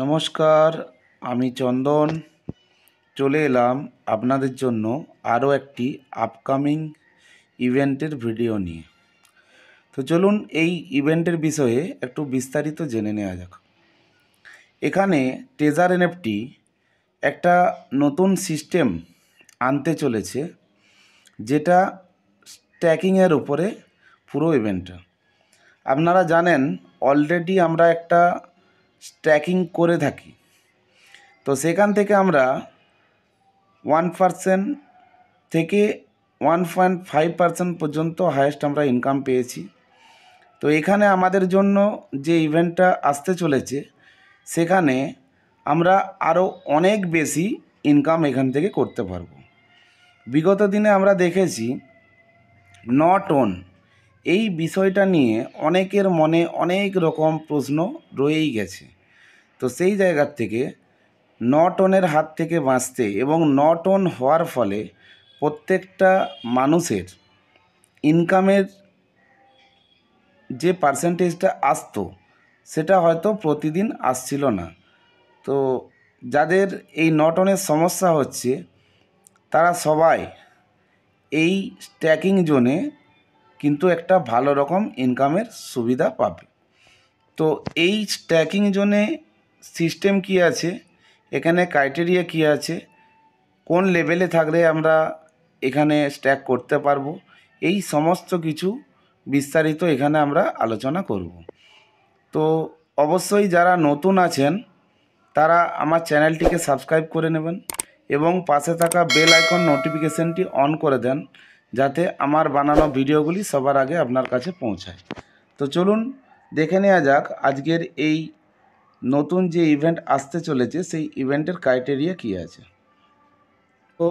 নমস্কার আমি চন্দন চলে এলাম আপনাদের জন্য আরও একটি আপকামিং ইভেন্টের ভিডিও নিয়ে তো চলুন এই ইভেন্টের বিষয়ে একটু বিস্তারিত জেনে নেওয়া যাক এখানে টেজার এনএফটি একটা নতুন সিস্টেম আনতে চলেছে যেটা ট্র্যাকিংয়ের উপরে পুরো ইভেন্টটা আপনারা জানেন অলরেডি আমরা একটা ট্র্যাকিং করে থাকি তো সেখান থেকে আমরা ওয়ান পার্সেন্ট থেকে ওয়ান পয়েন্ট ফাইভ পার্সেন্ট পর্যন্ত হায়েস্ট আমরা ইনকাম পেয়েছি তো এখানে আমাদের জন্য যে ইভেন্টটা আসতে চলেছে সেখানে আমরা আরও অনেক বেশি ইনকাম এখান থেকে করতে পারব বিগত দিনে আমরা দেখেছি নট ওয়ান এই বিষয়টা নিয়ে অনেকের মনে অনেক রকম প্রশ্ন রয়েই গেছে তো সেই জায়গার থেকে নটনের হাত থেকে বাঁচতে এবং নটন হওয়ার ফলে প্রত্যেকটা মানুষের ইনকামের যে পার্সেন্টেজটা আসতো সেটা হয়তো প্রতিদিন আসছিল না তো যাদের এই নটনের সমস্যা হচ্ছে তারা সবাই এই স্ট্যাকিং জোনে কিন্তু একটা ভালো রকম ইনকামের সুবিধা পাবে তো এই স্ট্যাকিং জোনে সিস্টেম কি আছে এখানে ক্রাইটেরিয়া কি আছে কোন লেভেলে থাকলে আমরা এখানে স্ট্যাক করতে পারবো এই সমস্ত কিছু বিস্তারিত এখানে আমরা আলোচনা করব তো অবশ্যই যারা নতুন আছেন তারা আমার চ্যানেলটিকে সাবস্ক্রাইব করে নেবেন এবং পাশে থাকা বেল আইকন নোটিফিকেশানটি অন করে দেন যাতে আমার বানানো ভিডিওগুলি সবার আগে আপনার কাছে পৌঁছায় তো চলুন দেখে নেওয়া যাক আজকের এই নতুন যে ইভেন্ট আসতে চলেছে সেই ইভেন্টের ক্রাইটেরিয়া কী আছে তো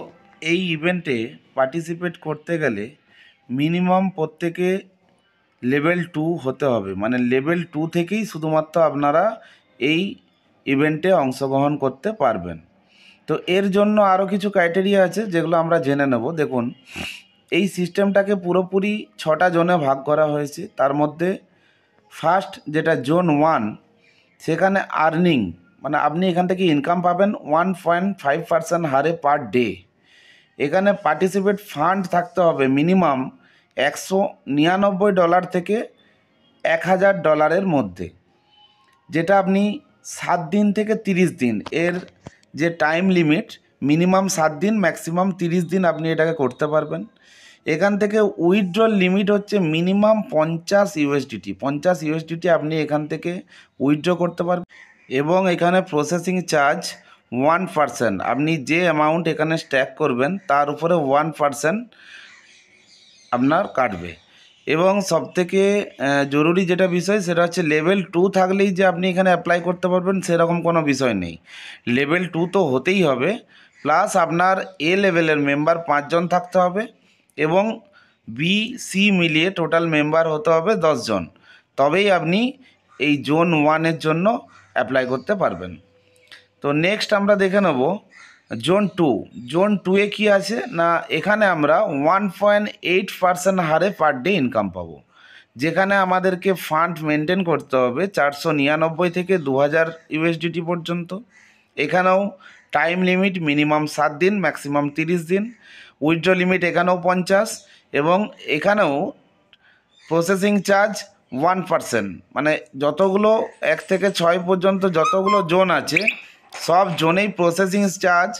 এই ইভেন্টে পার্টিসিপেট করতে গেলে মিনিমাম প্রত্যেকে লেভেল টু হতে হবে মানে লেভেল টু থেকেই শুধুমাত্র আপনারা এই ইভেন্টে অংশগ্রহণ করতে পারবেন তো এর জন্য আরও কিছু ক্রাইটেরিয়া আছে যেগুলো আমরা জেনে নেব দেখুন এই সিস্টেমটাকে পুরোপুরি ছটা জোনে ভাগ করা হয়েছে তার মধ্যে ফার্স্ট যেটা জোন ওয়ান সেখানে আর্নিং মানে আপনি এখান থেকে ইনকাম পাবেন ওয়ান পয়েন্ট ফাইভ পার্সেন্ট হারে পার ডে এখানে পার্টিসিপেট ফান্ড থাকতে হবে মিনিমাম একশো নিরানব্বই ডলার থেকে এক হাজার ডলারের মধ্যে যেটা আপনি সাত দিন থেকে তিরিশ দিন এর যে টাইম লিমিট মিনিমাম সাত দিন ম্যাক্সিমাম তিরিশ দিন আপনি এটাকে করতে পারবেন এখান থেকে উইথড্রল লিমিট হচ্ছে মিনিমাম পঞ্চাশ ইউএসডিটি পঞ্চাশ ইউএসডিটি আপনি এখান থেকে উইথড্র করতে পারবেন এবং এখানে প্রসেসিং চার্জ ওয়ান পারসেন্ট আপনি যে অ্যামাউন্ট এখানে স্ট্যাক করবেন তার উপরে ওয়ান পারসেন্ট আপনার কাটবে এবং সবথেকে জরুরি যেটা বিষয় সেটা হচ্ছে লেভেল টু থাকলেই যে আপনি এখানে অ্যাপ্লাই করতে পারবেন সেরকম কোনো বিষয় নেই লেভেল টু তো হতেই হবে প্লাস আপনার এ লেভেলের মেম্বার পাঁচজন থাকতে হবে এবং বি সি মিলিয়ে টোটাল মেম্বার হতে হবে দশজন তবেই আপনি এই জোন ওয়ানের জন্য অ্যাপ্লাই করতে পারবেন তো নেক্সট আমরা দেখে নেব জোন টু জোন টুয়ে কি আছে না এখানে আমরা ওয়ান পয়েন্ট এইট পার্সেন্ট হারে পার ডে ইনকাম পাবো যেখানে আমাদেরকে ফান্ড মেনটেন করতে হবে চারশো নিরানব্বই থেকে দু হাজার ইউএসডিটি পর্যন্ত এখানেও টাইম লিমিট মিনিমাম সাত দিন ম্যাক্সিমাম তিরিশ দিন উইথড্র লিমিট এখানেও পঞ্চাশ এবং এখানেও প্রসেসিং চার্জ ওয়ান পার্সেন্ট মানে যতগুলো এক থেকে ছয় পর্যন্ত যতগুলো জোন আছে সব জোনেই প্রসেসিং চার্জ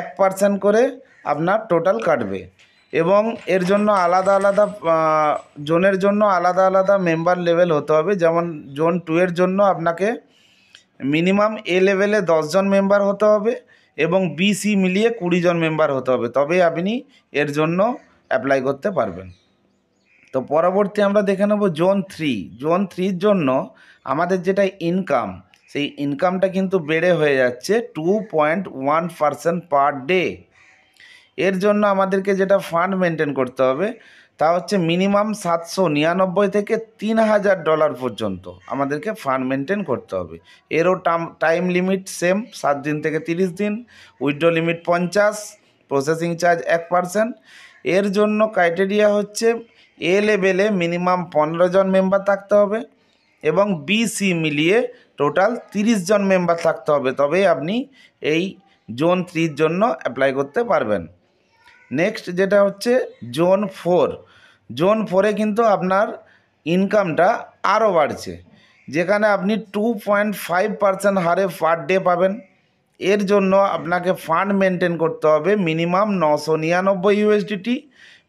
এক পার্সেন্ট করে আপনার টোটাল কাটবে এবং এর জন্য আলাদা আলাদা জোনের জন্য আলাদা আলাদা মেম্বার লেভেল হতে হবে যেমন জোন টু এর জন্য আপনাকে মিনিমাম এ লেভেলে দশজন মেম্বার হতে হবে এবং বি সি মিলিয়ে কুড়িজন মেম্বার হতে হবে তবেই আপনি এর জন্য অ্যাপ্লাই করতে পারবেন তো পরবর্তী আমরা দেখে নেব জোন থ্রি জোন থ্রির জন্য আমাদের যেটা ইনকাম সেই ইনকামটা কিন্তু বেড়ে হয়ে যাচ্ছে two point one per day এর জন্য আমাদেরকে যেটা ফান্ড মেনটেন করতে হবে তা হচ্ছে মিনিমাম সাতশো নিরানব্বই থেকে তিন হাজার ডলার পর্যন্ত আমাদেরকে ফান্ড মেনটেন করতে হবে এরও টাম টাইম লিমিট সেম সাত দিন থেকে তিরিশ দিন উইড্রো লিমিট পঞ্চাশ প্রসেসিং চার্জ এক পার্সেন্ট এর জন্য ক্রাইটেরিয়া হচ্ছে এ লেভেলে মিনিমাম পনেরো জন মেম্বার থাকতে হবে এবং বি সি মিলিয়ে টোটাল তিরিশ জন মেম্বার থাকতে হবে তবেই আপনি এই জোন থ্রির জন্য অ্যাপ্লাই করতে পারবেন নেক্সট যেটা হচ্ছে জোন ফোর জোন ফোরে কিন্তু আপনার ইনকামটা আরও বাড়ছে যেখানে আপনি টু পয়েন্ট ফাইভ পার্সেন্ট হারে পার ডে পাবেন এর জন্য আপনাকে ফান্ড মেনটেন করতে হবে মিনিমাম নশো নিরানব্বই ইউএসডিটি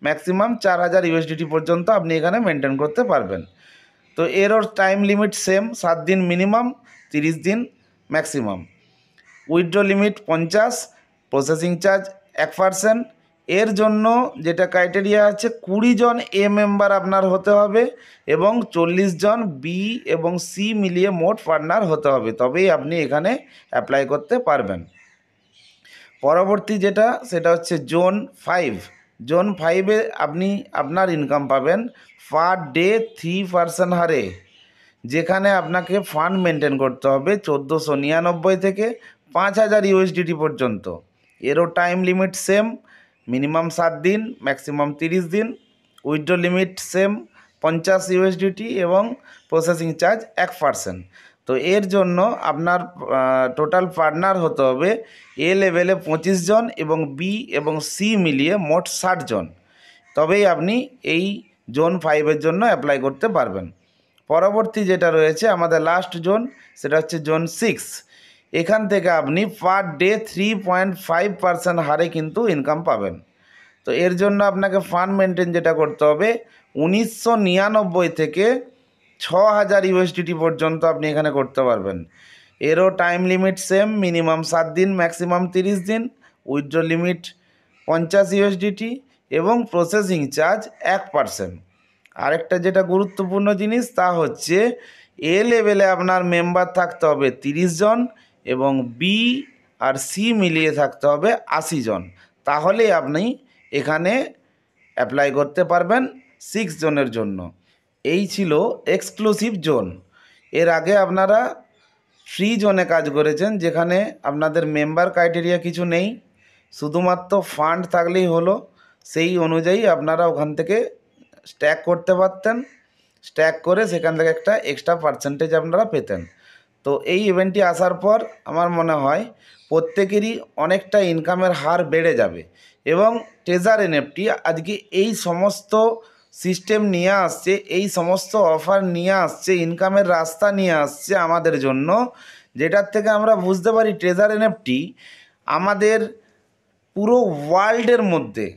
ম্যাক্সিমাম চার হাজার ইউএসডিটি পর্যন্ত আপনি এখানে মেনটেন করতে পারবেন তো এরও টাইম লিমিট সেম সাত দিন মিনিমাম তিরিশ দিন ম্যাক্সিমাম উইথড্র লিমিট পঞ্চাশ প্রসেসিং চার্জ এক পার্সেন্ট এর জন্য যেটা ক্রাইটেরিয়া আছে কুড়ি জন এ মেম্বার আপনার হতে হবে এবং চল্লিশ জন বি এবং সি মিলিয়ে মোট পার্টনার হতে হবে তবেই আপনি এখানে অ্যাপ্লাই করতে পারবেন পরবর্তী যেটা সেটা হচ্ছে জোন ফাইভ জোন ফাইভে আপনি আপনার ইনকাম পাবেন পার ডে থ্রি পার্সেন্ট হারে যেখানে আপনাকে ফান্ড মেনটেন করতে হবে চোদ্দোশো নিরানব্বই থেকে পাঁচ হাজার ইউএসডিটি পর্যন্ত এরও টাইম লিমিট সেম মিনিমাম সাত দিন ম্যাক্সিমাম তিরিশ দিন উইথড্র লিমিট সেম পঞ্চাশ ইউএসডিটি এবং প্রসেসিং চার্জ এক পার্সেন্ট তো এর জন্য আপনার টোটাল পার্টনার হতে হবে এ লেভেলে পঁচিশ জন এবং বি এবং সি মিলিয়ে মোট ষাট জন তবেই আপনি এই জোন ফাইভের জন্য অ্যাপ্লাই করতে পারবেন পরবর্তী যেটা রয়েছে আমাদের লাস্ট জোন সেটা হচ্ছে জোন সিক্স এখান থেকে আপনি per day three point five percent হারে কিন্তু ইনকাম পাবেন তো এর জন্য আপনাকে ফান্ড মেনটেন যেটা করতে হবে উনিশশো নিরানব্বই থেকে ছ হাজার ইউএসডিটি পর্যন্ত আপনি এখানে করতে পারবেন এরও টাইম লিমিট সেম মিনিমাম সাত দিন ম্যাক্সিমাম তিরিশ দিন উইথড্র লিমিট পঞ্চাশ ইউএসডিটি এবং প্রসেসিং চার্জ এক পার্সেন্ট আরেকটা যেটা গুরুত্বপূর্ণ জিনিস তা হচ্ছে এ লেভেলে আপনার মেম্বার থাকতে হবে তিরিশ জন এবং বি আর সি মিলিয়ে থাকতে হবে আশি জন তাহলে আপনি এখানে অ্যাপ্লাই করতে পারবেন সিক্স জনের জন্য এই ছিল এক্সক্লুসিভ জোন এর আগে আপনারা ফ্রি জোনে কাজ করেছেন যেখানে আপনাদের মেম্বার ক্রাইটেরিয়া কিছু নেই শুধুমাত্র ফান্ড থাকলেই হলো সেই অনুযায়ী আপনারা ওখান থেকে স্ট্যাক করতে পারতেন স্ট্যাক করে সেখান থেকে একটা এক্সট্রা পার্সেন্টেজ আপনারা পেতেন তো এই ইভেন্টটি আসার পর আমার মনে হয় প্রত্যেকেরই অনেকটা ইনকামের হার বেড়ে যাবে এবং ট্রেজার এনএফটি আজকে এই সমস্ত সিস্টেম নিয়ে আসছে এই সমস্ত অফার নিয়ে আসছে ইনকামের রাস্তা নিয়ে আসছে আমাদের জন্য যেটার থেকে আমরা বুঝতে পারি ট্রেজার এনএফটি আমাদের পুরো ওয়ার্ল্ডের মধ্যে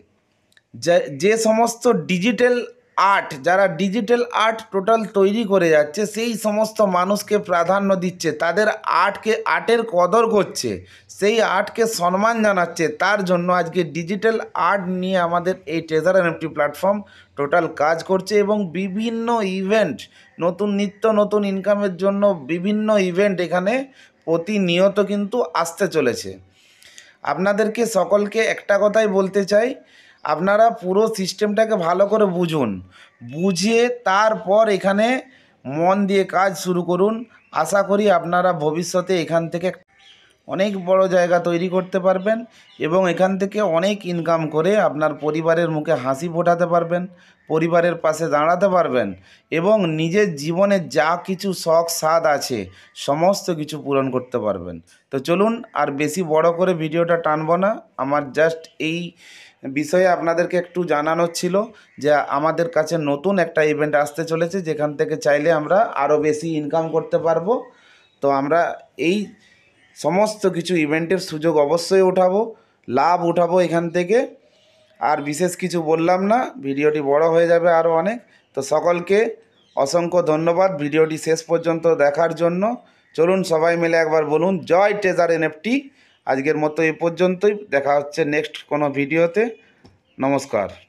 যে সমস্ত ডিজিটাল আর্ট যারা ডিজিটাল আর্ট টোটাল তৈরি করে যাচ্ছে সেই সমস্ত মানুষকে প্রাধান্য দিচ্ছে তাদের আর্টকে আর্টের কদর করছে সেই আর্টকে সম্মান জানাচ্ছে তার জন্য আজকে ডিজিটাল আর্ট নিয়ে আমাদের এই ট্রেজার এনএফটি প্ল্যাটফর্ম টোটাল কাজ করছে এবং বিভিন্ন ইভেন্ট নতুন নিত্য নতুন ইনকামের জন্য বিভিন্ন ইভেন্ট এখানে প্রতিনিয়ত কিন্তু আসতে চলেছে আপনাদেরকে সকলকে একটা কথাই বলতে চাই আপনারা পুরো সিস্টেমটাকে ভালো করে বুঝুন বুঝিয়ে তারপর এখানে মন দিয়ে কাজ শুরু করুন আশা করি আপনারা ভবিষ্যতে এখান থেকে অনেক বড় জায়গা তৈরি করতে পারবেন এবং এখান থেকে অনেক ইনকাম করে আপনার পরিবারের মুখে হাসি ফোটাতে পারবেন পরিবারের পাশে দাঁড়াতে পারবেন এবং নিজের জীবনে যা কিছু শখ স্বাদ আছে সমস্ত কিছু পূরণ করতে পারবেন তো চলুন আর বেশি বড় করে ভিডিওটা টানব না আমার জাস্ট এই বিষয়ে আপনাদেরকে একটু জানানোর ছিল যে আমাদের কাছে নতুন একটা ইভেন্ট আসতে চলেছে যেখান থেকে চাইলে আমরা আরও বেশি ইনকাম করতে পারবো তো আমরা এই সমস্ত কিছু ইভেন্টের সুযোগ অবশ্যই উঠাবো লাভ উঠাবো এখান থেকে আর বিশেষ কিছু বললাম না ভিডিওটি বড় হয়ে যাবে আরও অনেক তো সকলকে অসংখ্য ধন্যবাদ ভিডিওটি শেষ পর্যন্ত দেখার জন্য চলুন সবাই মিলে একবার বলুন জয় টেজার এনএফটি আজকের মতো এ পর্যন্তই দেখা হচ্ছে নেক্সট কোনো ভিডিওতে নমস্কার